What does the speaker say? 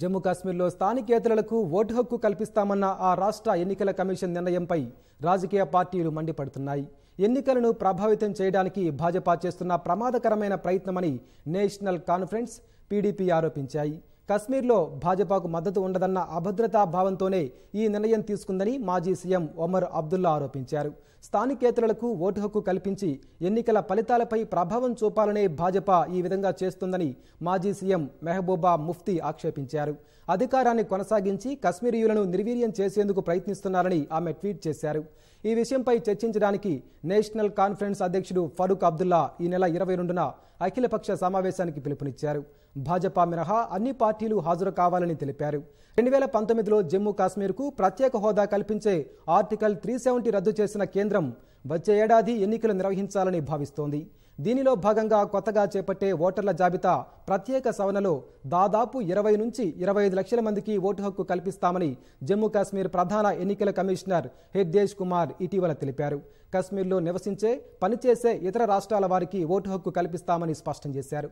జమ్మూ కాశ్మీర్లో స్థానికేతరులకు ఓటు హక్కు కల్పిస్తామన్న ఆ రాష్ట్ర ఎన్నికల కమిషన్ నిర్ణయంపై రాజకీయ పార్టీలు మండిపడుతున్నాయి ఎన్నికలను ప్రభావితం చేయడానికి భాజపా చేస్తున్న ప్రమాదకరమైన ప్రయత్నమని నేషనల్ కాన్ఫరెన్స్ పీడీపీ ఆరోపించాయి కశ్మీర్లో భాజపాకు మద్దతు ఉండదన్న అభద్రతా భావంతోనే ఈ నిర్ణయం తీసుకుందని మాజీ సీఎం ఒమర్ అబ్దుల్లా ఆరోపించారు స్థానికేతరులకు ఓటు హక్కు కల్పించి ఎన్నికల ఫలితాలపై ప్రభావం చూపాలనే భాజపా ఈ విధంగా చేస్తుందని మాజీ సీఎం మెహబూబా ముఫ్తీ ఆక్షేపించారు అధికారాన్ని కొనసాగించి కశ్మీరీయులను నిర్వీర్యం చేసేందుకు ప్రయత్నిస్తున్నారని ఆమె ట్వీట్ చేశారు ఈ విషయంపై చర్చించడానికి నేషనల్ కాన్ఫరెన్స్ అధ్యక్షుడు ఫరూక్ అబ్దుల్లా ఈ నెల ఇరవై రెండున అఖిలపక్ష సమావేశానికి పిలుపునిచ్చారు భాజపా మినహా అన్ని పార్టీ పార్టీలు హాజరు కావాలని తెలిపారు రెండు వేల పంతొమ్మిదిలో జమ్మూ కాశ్మీర్కు ప్రత్యేక హోదా కల్పించే ఆర్టికల్ త్రీ సెవెంటీ రద్దు చేసిన కేంద్రం వచ్చే ఏడాది ఎన్నికలు నిర్వహించాలని భావిస్తోంది దీనిలో భాగంగా కొత్తగా చేపట్టే ఓటర్ల జాబితా ప్రత్యేక సవనలో దాదాపు ఇరవై నుంచి ఇరవై ఐదు లక్షల మందికి ఓటు హక్కు కల్పిస్తామని జమ్మూ కాశ్మీర్ ప్రధాన ఎన్నికల కమిషనర్ హెర్దేశ్ కుమార్ ఇటీవల తెలిపారు కశ్మీర్లో నివసించే పనిచేసే ఇతర రాష్ట్రాల వారికి ఓటు హక్కు కల్పిస్తామని స్పష్టం చేశారు